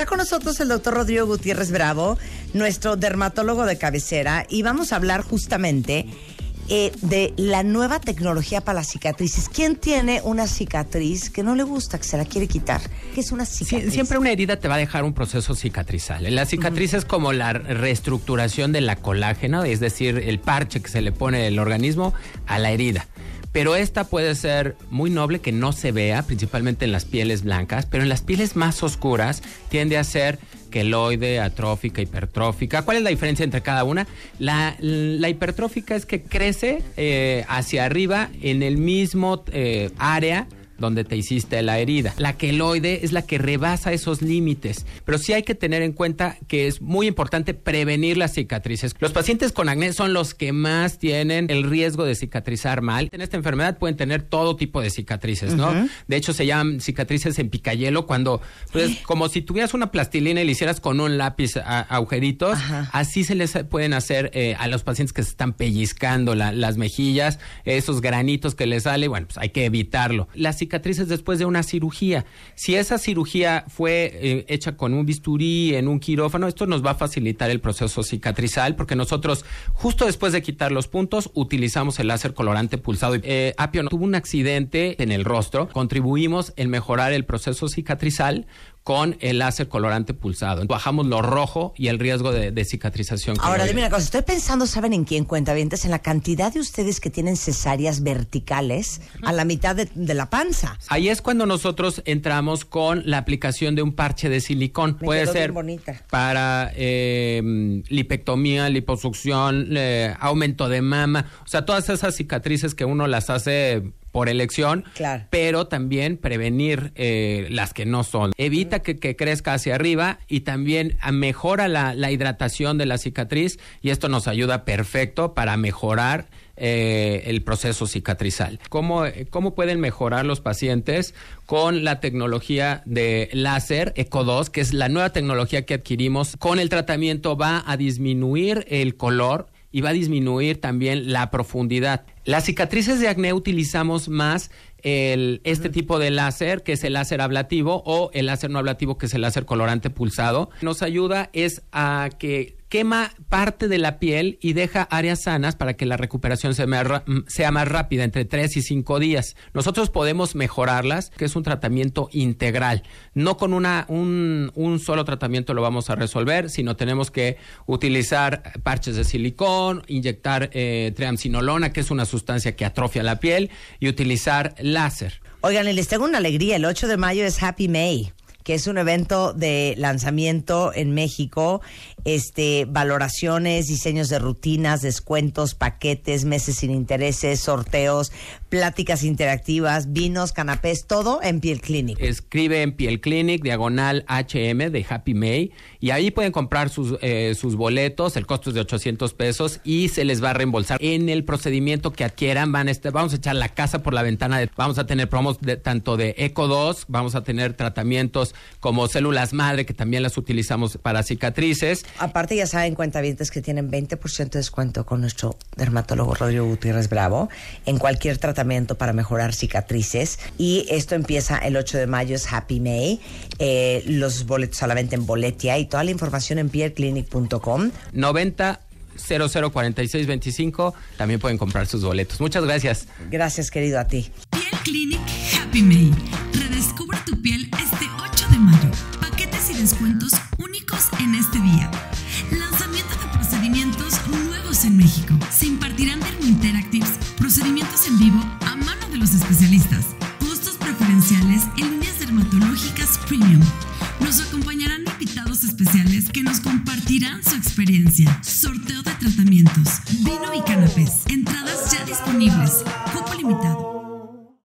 Está con nosotros el doctor Rodrigo Gutiérrez Bravo, nuestro dermatólogo de cabecera, y vamos a hablar justamente eh, de la nueva tecnología para las cicatrices. ¿Quién tiene una cicatriz que no le gusta, que se la quiere quitar? ¿Qué es una cicatriz? siempre una herida te va a dejar un proceso cicatrizal. La cicatriz es como la reestructuración de la colágena, es decir, el parche que se le pone el organismo a la herida pero esta puede ser muy noble que no se vea, principalmente en las pieles blancas, pero en las pieles más oscuras tiende a ser queloide, atrófica, hipertrófica. ¿Cuál es la diferencia entre cada una? La, hipertrófica es que crece eh, hacia arriba en el mismo eh, área donde te hiciste la herida. La queloide es la que rebasa esos límites, pero sí hay que tener en cuenta que es muy importante prevenir las cicatrices. Los pacientes con acné son los que más tienen el riesgo de cicatrizar mal. En esta enfermedad pueden tener todo tipo de cicatrices, ¿no? De hecho se llaman cicatrices en picayelo cuando pues como si tuvieras una plastilina y le hicieras con un lápiz a, agujeritos, así se les pueden hacer eh, a los pacientes que se están pellizcando las mejillas, esos granitos que les sale, bueno, pues hay que evitarlo. Las cicatrices después de una cirugía. Si esa cirugía fue eh, hecha con un bisturí, en un quirófano, esto nos va a facilitar el proceso cicatrizal porque nosotros justo después de quitar los puntos utilizamos el láser colorante pulsado. Eh, Apio tuvo un accidente en el rostro, contribuimos en mejorar el proceso cicatrizal con el láser colorante pulsado. Bajamos lo rojo y el riesgo de, cicatrización. Ahora, dime una cosa, estoy pensando, ¿saben en quién cuenta vientes? En la cantidad de ustedes que tienen cesáreas verticales a la mitad de, la panza. Ahí es cuando nosotros entramos con la aplicación de un parche de silicón. Puede ser para eh, lipectomía, liposucción, eh, aumento de mama, o sea, todas esas cicatrices que uno las hace por elección, pero también prevenir eh, las que no son. Evita que, crezca hacia arriba y también mejora la, hidratación de la cicatriz y esto nos ayuda perfecto para mejorar eh, el proceso cicatrizal. ¿Cómo, ¿Cómo pueden mejorar los pacientes? Con la tecnología de láser Eco 2, que es la nueva tecnología que adquirimos. Con el tratamiento va a disminuir el color y va a disminuir también la profundidad. Las cicatrices de acné utilizamos más el, este tipo de láser, que es el láser ablativo o el láser no ablativo, que es el láser colorante pulsado. Nos ayuda es a que quema parte de la piel y deja áreas sanas para que la recuperación sea más, rápida, entre 3 y 5 días. Nosotros podemos mejorarlas, que es un tratamiento integral. No con una, un, solo tratamiento lo vamos a resolver, sino tenemos que utilizar parches de silicón, inyectar eh, triamcinolona, que es una sustancia que atrofia la piel, y utilizar láser. Oigan, les tengo una alegría. El 8 de mayo es Happy May que es un evento de lanzamiento en México, este, valoraciones, diseños de rutinas, descuentos, paquetes, meses sin intereses, sorteos, pláticas interactivas, vinos, canapés, todo en Piel Clinic. Escribe en Piel Clinic, diagonal HM de Happy May, y ahí pueden comprar sus, eh, sus boletos, el costo es de 800 pesos y se les va a reembolsar. En el procedimiento que adquieran, van a este, vamos a echar la casa por la ventana, de, vamos a tener promos de, tanto de Eco 2, vamos a tener tratamientos como células madre, que también las utilizamos para cicatrices. Aparte, ya saben, cuenta cuentavientes que tienen 20% de descuento con nuestro dermatólogo Rodrigo Gutiérrez Bravo en cualquier tratamiento para mejorar cicatrices. Y esto empieza el 8 de mayo, es Happy May. Eh, los boletos solamente en Boletia y toda la información en pierclinic.com. 90 25 también pueden comprar sus boletos. Muchas gracias. Gracias, querido, a ti. Piel Clinic Happy May Dirán su experiencia. Sorteo de tratamientos, vino y canapés.